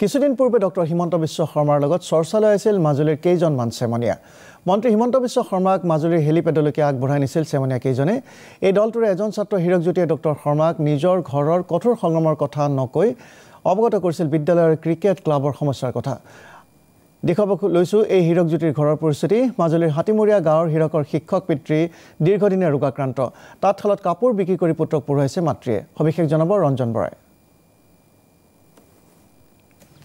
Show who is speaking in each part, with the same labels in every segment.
Speaker 1: কিছুদিন পূৰ্বে ডক্টৰ হিমন্ত বিশ্ব শৰ্মাৰ লগত চৰ্চালৈ আছিল মাজুলীৰ কেইজনমান চেমনীয়া মন্ত্ৰী হিমন্ত বিশ্ব শৰ্মাক মাজুলীৰ হেলিপেডলৈকে আগবঢ়াই নিছিল চেমনীয়া কেইজনে এই দলটোৰে এজন ছাত্ৰ হীৰকজ্যোতিয়ে ডক্টৰ শৰ্মাক নিজৰ ঘৰৰ কঠোৰ সংগ্ৰামৰ কথা নকৈ অৱগত কৰিছিল বিদ্যালয়ৰ ক্ৰিকেট ক্লাবৰ সমস্যাৰ কথা দেখুৱাব লৈছোঁ এই হীৰকজ্যোতিৰ ঘৰৰ পৰিস্থিতি মাজুলীৰ হাতীমৰীয়া গাঁৱৰ হীৰকৰ শিক্ষক পিতৃ দীৰ্ঘদিনে ৰোগাক্ৰান্ত তাঁতশালত কাপোৰ বিক্ৰী কৰি পুত্ৰক পঢ়ুৱাইছে মাতৃয়ে সবিশেষ জনাব ৰঞ্জন বৰাই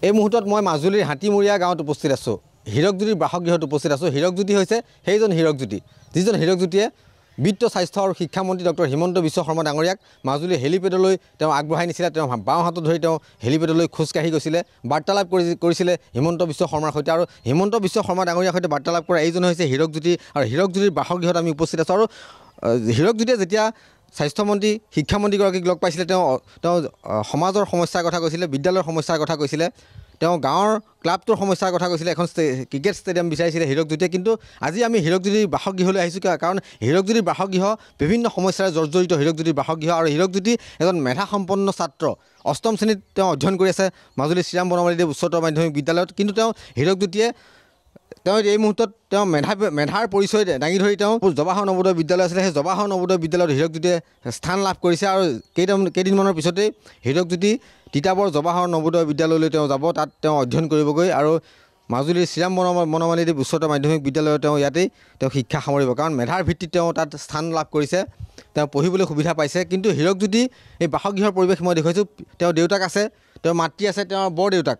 Speaker 1: এই মুহূৰ্তত মই মাজুলীৰ হাতীমৰীয়া গাঁৱত উপস্থিত আছোঁ হীৰকজ্যোতিৰ বাসগৃহত উপস্থিত আছোঁ হীৰকজ্যোতি হৈছে সেইজন হীৰকজ্যোতি যিজন হীৰকজ্যোতিয়ে বিত্ত স্বাস্থ্য আৰু শিক্ষামন্ত্ৰী ডক্টৰ হিমন্ত বিশ্ব শৰ্মা ডাঙৰীয়াক মাজুলী হেলিপেডলৈ তেওঁ আগবঢ়াই নিছিলে তেওঁ বাওঁ হাতত ধৰি তেওঁ হেলিপেডলৈ খোজকাঢ়ি গৈছিলে বাৰ্তালাপ কৰিছিলে হিমন্ত বিশ্ব শৰ্মাৰ সৈতে আৰু হিমন্ত বিশ্ব শৰ্মা ডাঙৰীয়াৰ সৈতে বাৰ্তালাপ কৰা এইজন হৈছে হীৰকজ্যোতি আৰু হীৰকজ্যোতিৰ বাসগৃহত আমি উপস্থিত আছোঁ আৰু হীৰকজ্যোতিয়ে যেতিয়া স্বাস্থ্যমন্ত্ৰী শিক্ষামন্ত্ৰীগৰাকীক লগ পাইছিলে তেওঁ তেওঁ সমাজৰ সমস্যাৰ কথা কৈছিলে বিদ্যালয়ৰ সমস্যাৰ কথা কৈছিলে তেওঁ গাঁৱৰ ক্লাবটোৰ সমস্যাৰ কথা কৈছিলে এখন ক্ৰিকেট ষ্টেডিয়াম বিচাৰিছিলে হীৰকজ্যোতিয়ে কিন্তু আজি আমি হীৰকজ্যোতিৰ বাসগৃহলৈ আহিছোঁ কিয় কাৰণ হীৰকজ্যোতিৰ বাসগৃহ বিভিন্ন সমস্যাৰে জৰ্জৰিত হীৰকজ্যোতিৰ বাসগৃহ আৰু হীৰকজ্যোতি এজন মেধাসম্পন্ন ছাত্ৰ অষ্টম শ্ৰেণীত তেওঁ অধ্যয়ন কৰি আছে মাজুলী শ্ৰীৰাম বনমালীদেৱ উচ্চতৰ মাধ্যমিক বিদ্যালয়ত কিন্তু তেওঁ হীৰকজ্যোতিয়ে তেওঁ এই মুহূৰ্তত তেওঁ মেধা মেধাৰ পৰিচয় দাঙি ধৰি তেওঁ জৱাহৰ নৱোদয় বিদ্যালয় আছিলে সেই জৱাহৰ নৱোদয় বিদ্যালয়ত হীৰকজ্যোতিয়ে স্থান লাভ কৰিছে আৰু কেইটামান কেইদিনমানৰ পিছতেই হীৰকজ্যোতি তিতাবৰ জৱাহৰ নৱোদয় বিদ্যালয়লৈ তেওঁ যাব তাত তেওঁ অধ্যয়ন কৰিবগৈ আৰু মাজুলীৰ শ্ৰীৰাম মন মনোমালীদেৱ উচ্চতৰ মাধ্যমিক বিদ্যালয়ত তেওঁ ইয়াতেই তেওঁ শিক্ষা সামৰিব কাৰণ মেধাৰ ভিত্তিত তেওঁ তাত স্থান লাভ কৰিছে তেওঁ পঢ়িবলৈ সুবিধা পাইছে কিন্তু হীৰকজ্যোতি এই বাসগৃহৰ পৰিৱেশ মই দেখুৱাইছোঁ তেওঁ দেউতাক আছে তেওঁ মাতৃ আছে তেওঁৰ বৰদেউতাক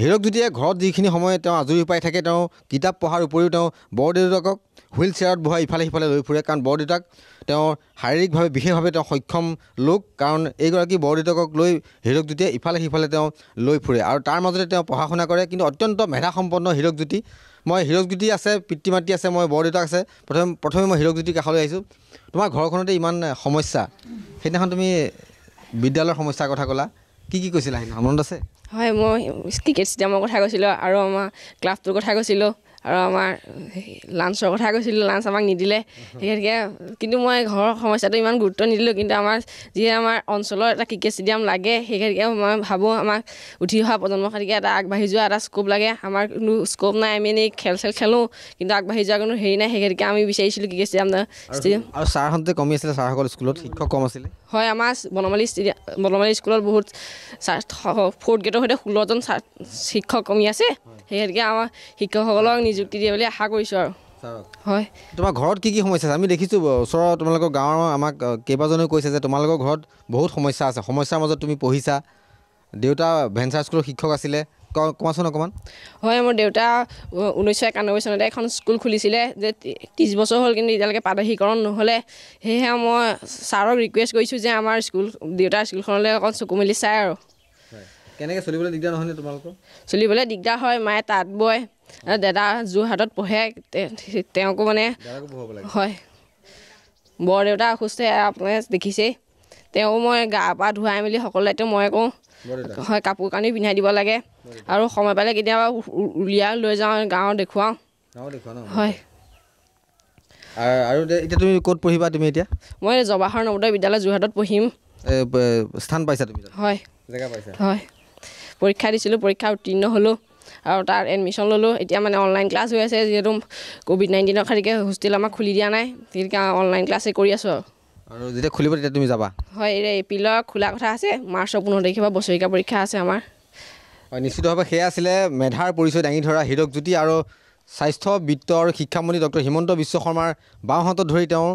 Speaker 1: হীৰক যুটীয়ে ঘৰত যিখিনি সময় তেওঁ আজৰি পাই থাকে তেওঁ কিতাপ পঢ়াৰ উপৰিও তেওঁ বৰদেউতাকক হুইল চেয়াৰত বহাই ইফালে সিফালে লৈ ফুৰে কাৰণ বৰদেউতাক তেওঁ শাৰীৰিকভাৱে বিশেষভাৱে তেওঁ সক্ষম লোক কাৰণ এইগৰাকী বৰদেউতাকক লৈ হীৰক যুটীয়ে ইফালে সিফালে তেওঁ লৈ ফুৰে আৰু তাৰ মাজতে তেওঁ পঢ়া শুনা কৰে কিন্তু অত্যন্ত মেধাসম্পন্ন হীৰক যুটি মই হীৰক যুটি আছে পিতৃ মাতৃ আছে মই বৰদেউতাক আছে প্ৰথম প্ৰথমে মই হীৰক যুটিৰ কাষলৈ আহিছোঁ তোমাৰ ঘৰখনতে ইমান সমস্যা সেইদিনাখন তুমি বিদ্যালয়ৰ সমস্যাৰ কথা ক'লা কি কি কৈছিলা সেইদিনা আনন্দ আছে
Speaker 2: হয় মই ক্ৰিকেট ষ্টেডিয়ামৰ কথা কৈছিলোঁ আৰু আমাৰ ক্লাবটোৰ কথা কৈছিলোঁ আৰু আমাৰ লাঞ্চৰ কথা কৈছিলোঁ লাঞ্চ আমাক নিদিলে সেই সেইকাৰণে কিন্তু মই ঘৰৰ সমস্যাটো ইমান গুৰুত্ব নিদিলোঁ কিন্তু আমাৰ যিহে আমাৰ অঞ্চলৰ এটা ক্ৰিকেট ষ্টেডিয়াম লাগে সেইকাৰণে মই ভাবোঁ আমাক উঠি অহা প্ৰজন্মৰ খাতিকে এটা আগবাঢ়ি যোৱা এটা স্কোপ লাগে আমাৰ কোনো স্কোপ নাই আমি এনেই খেল চেল খেলোঁ কিন্তু আগবাঢ়ি যোৱাৰ কোনো হেৰি নাই সেইকাৰণে আমি বিচাৰিছিলোঁ ক্ৰিকেট ষ্টেডিয়াম
Speaker 1: আৰু ছাৰহঁতে কমি আছিলে ছাৰসকল স্কুলত শিক্ষক কম আছিলে
Speaker 2: হয় আমাৰ বনমালী ষ্টেডিয়াম বনমালী স্কুলত বহুত ফ'ৰ্থ গ্ৰেডৰ সৈতে ষোল্লজন শিক্ষক কমি আছে সেই সেইকাৰণে আমাৰ শিক্ষকসকলক নিজ নিযুক্তি দিয়ে বুলি আশা কৰিছোঁ আৰু
Speaker 1: হয় তোমাৰ ঘৰত কি কি সমস্যা আছে আমি দেখিছোঁ ওচৰৰ তোমালোকৰ গাঁৱৰ আমাক কেইবাজনেও কৈছে যে তোমালোকৰ ঘৰত বহুত সমস্যা আছে সমস্যাৰ মাজত তুমি পঢ়িছা দেউতা ভেঞ্চাৰ স্কুলৰ শিক্ষক আছিলে কোৱাচোন অকণমান
Speaker 2: হয় মোৰ দেউতা ঊনৈছশ একানব্বৈ চনতে এখন স্কুল খুলিছিলে যে ত্ৰিছ বছৰ হ'ল কিন্তু এতিয়ালৈকে পাদহীকৰণ নহ'লে সেয়েহে মই ছাৰক ৰিকুৱেষ্ট কৰিছোঁ যে আমাৰ স্কুল দেউতাৰ স্কুলখনলৈ অকণ চকু মেলি চাই আৰু কেনেকৈ চলিবলৈ দিগদাৰ নহয়নে তোমালোকৰ চলিবলৈ দিগদাৰ হয় মায়ে তাঁত বয় দাদা যোৰহাটত পঢ়ে তেওঁকো মানে হয় বৰদেউতা অসুস্থ আপোনাৰ দেখিছেই তেওঁ মই গা পা ধুৱাই মেলি সকলোতে মই কওঁ হয় কাপোৰ কানি পিন্ধাই দিব লাগে আৰু সময় পালে কেতিয়াবা উলিয়াই লৈ যাওঁ গাঁৱত দেখুৱাওঁ
Speaker 1: হয় এতিয়া ক'ত পঢ়িবা তুমি এতিয়া
Speaker 2: মই জৱাহৰ নৱোদয় বিদ্যালয় যোৰহাটত পঢ়িম হয় হয় পৰীক্ষা দিছিলোঁ পৰীক্ষা উত্তীৰ্ণ হ'লোঁ আৰু তাৰ এডমিশ্যন ললোঁ এতিয়া মানে অনলাইন ক্লাছ হৈ আছে যিহেতু ক'ভিড নাইণ্টিনৰ খাৰিকে হোষ্টেল আমাক খুলি দিয়া নাই গতিকে অনলাইন ক্লাছে কৰি আছোঁ আৰু
Speaker 1: আৰু যেতিয়া খুলিব তেতিয়া তুমি যাবা
Speaker 2: হয় এই এপ্ৰিলৰ খোলা কথা আছে মাৰ্চৰ পোন্ধৰ তাৰিখে বা বছৰেকীয়া পৰীক্ষা আছে আমাৰ
Speaker 1: হয় নিশ্চিতভাৱে সেয়া আছিলে মেধাৰ পৰিচয় দাঙি ধৰা হীৰক জ্যোতি আৰু স্বাস্থ্য বিত্ত আৰু শিক্ষামন্ত্ৰী ডক্টৰ হিমন্ত বিশ্ব শৰ্মাৰ বাওঁহাতত ধৰি তেওঁ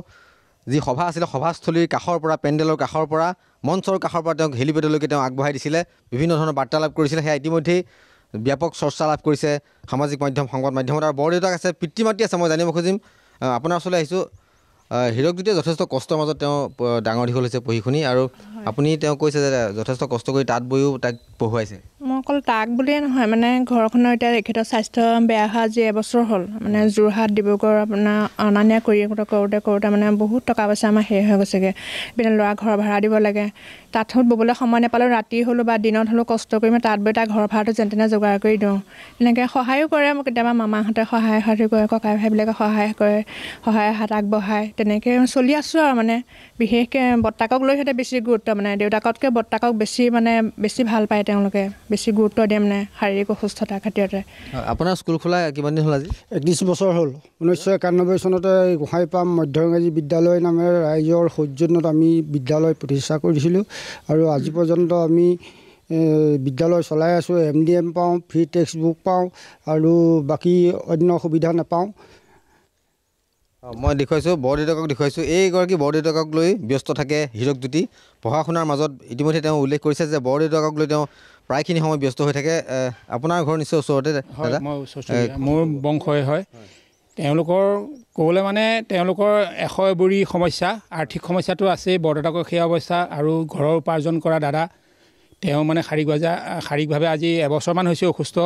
Speaker 1: যি সভা আছিলে সভাস্থলীৰ কাষৰ পৰা পেণ্ডেলৰ কাষৰ পৰা মঞ্চৰ কাষৰ পৰা তেওঁক হেলিপেডলৈকে তেওঁ আগবঢ়াই দিছিলে বিভিন্ন ধৰণৰ বাৰ্তালাপ কৰিছিলে সেয়া ইতিমধ্যেই ব্যাপক চৰ্চা লাভ কৰিছে সামাজিক মাধ্যম সংবাদ মাধ্যমত আৰু বৰদেউতাক আছে পিতৃ মাতৃ আছে মই জানিব খুজিম আপোনাৰ ওচৰলৈ আহিছোঁ হীৰকজ্যোতিয়ে যথেষ্ট কষ্টৰ মাজত তেওঁ ডাঙৰ দীঘল হৈছে পঢ়ি শুনি আৰু আপুনি তেওঁ কৈছে যে যথেষ্ট কষ্ট কৰি তাঁত বৈও তাক পঢ়ুৱাইছে
Speaker 2: মই অকল তাক বুলিয়ে নহয় মানে ঘৰখনৰ এতিয়া তেখেতৰ স্বাস্থ্য বেয়া হোৱা যি এবছৰ হ'ল মানে যোৰহাট ডিব্ৰুগড় আপোনাৰ অনা নিয়া কৰি কৰোঁতে কৰোঁতে মানে বহুত টকা পইচা আমাৰ শেষ হৈ গৈছেগৈ পিনে ল'ৰা ঘৰ ভাড়া দিব লাগে তাঁতত ব'বলৈ সময় নাপালোঁ ৰাতি হ'লোঁ বা দিনত হ'লেও কষ্ট কৰি মই তাঁত বৈ তাক ঘৰ ভাড়াটো যেন তেনে যোগাৰ কৰি দিওঁ এনেকৈ সহায়ো কৰে মোক কেতিয়াবা মামাহঁতে সহায় সাধু কৰে ককাই ভাইবিলাকে সহায় কৰে সহায় হাত আগবঢ়ায় তেনেকৈ চলি আছোঁ আৰু মানে বিশেষকৈ বতাকক লৈ সিহঁতে বেছি গুৰুত্ব গুৰুত্ব মানে দেউতাকতকৈ বৰ্তাকক বেছি মানে বেছি ভাল পায় তেওঁলোকে বেছি গুৰুত্ব দিয়ে মানে শাৰীৰিক অসুস্থতাৰ খাতিৰতে
Speaker 1: আপোনাৰ স্কুল খোলা কিমান দিন হ'ল আজি একত্ৰিছ বছৰ হ'ল ঊনৈছশ একানব্বৈ চনতে গোহাঁইপাম মধ্য ইংৰাজী বিদ্যালয় নামেৰে ৰাইজৰ সৌজন্যত আমি বিদ্যালয় প্ৰতিষ্ঠা কৰিছিলোঁ আৰু আজি পৰ্যন্ত আমি বিদ্যালয় চলাই আছোঁ এম ডি এম পাওঁ ফ্ৰী টেক্সট বুক পাওঁ আৰু বাকী অন্য সুবিধা নাপাওঁ মই দেখুৱাইছোঁ বৰদেউতাকক দেখুৱাইছোঁ এইগৰাকী বৰদেউতাকক লৈ ব্যস্ত থাকে হীৰকজ্যোতি পঢ়া শুনাৰ মাজত ইতিমধ্যে তেওঁ উল্লেখ কৰিছে যে বৰদেউতাকক লৈ তেওঁ প্ৰায়খিনি সময় ব্যস্ত হৈ থাকে আপোনাৰ ঘৰ নিশ্চয় ওচৰতে মোৰ বংশই হয় তেওঁলোকৰ ক'বলৈ মানে তেওঁলোকৰ এশ এবুৰী সমস্যা আৰ্থিক সমস্যাটো আছেই বৰদেউতাকৰ সেই অৱস্থা আৰু ঘৰৰ উপাৰ্জন কৰা দাদা তেওঁ মানে বজাৰ শাৰীৰিকভাৱে আজি এবছৰমান হৈছে অসুস্থ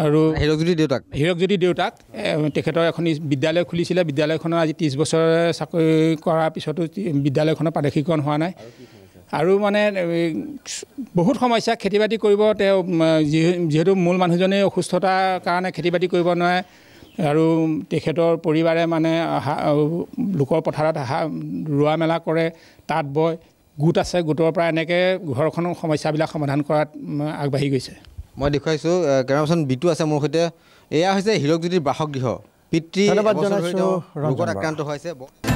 Speaker 1: আৰু হীৰকজ্যোতি দেউতাক হীৰকজ্যোতি দেউতাক তেখেতৰ এখন বিদ্যালয় খুলিছিলে বিদ্যালয়খনৰ আজি ত্ৰিছ বছৰে চাকৰি কৰাৰ পিছতো বিদ্যালয়খনৰ প্ৰাদেশিকৰণ হোৱা নাই আৰু মানে বহুত সমস্যা খেতি বাতি কৰিব তেওঁ যিহেতু মূল মানুহজনেই অসুস্থতাৰ কাৰণে খেতি বাতি কৰিব নোৱাৰে আৰু তেখেতৰ পৰিবাৰে মানে লোকৰ পথাৰত ৰোৱা মেলা কৰে তাঁত বয় গোট আছে গোটৰ পৰা এনেকৈ ঘৰখনৰ সমস্যাবিলাক সমাধান কৰাত আগবাঢ়ি গৈছে মই দেখুৱাইছোঁ পাৰ্চন বিটু আছে মোৰ সৈতে এয়া হৈছে হীৰকজ্যোতিৰ বাসগৃহ পিতৃ ৰোগত আক্ৰান্ত হৈছে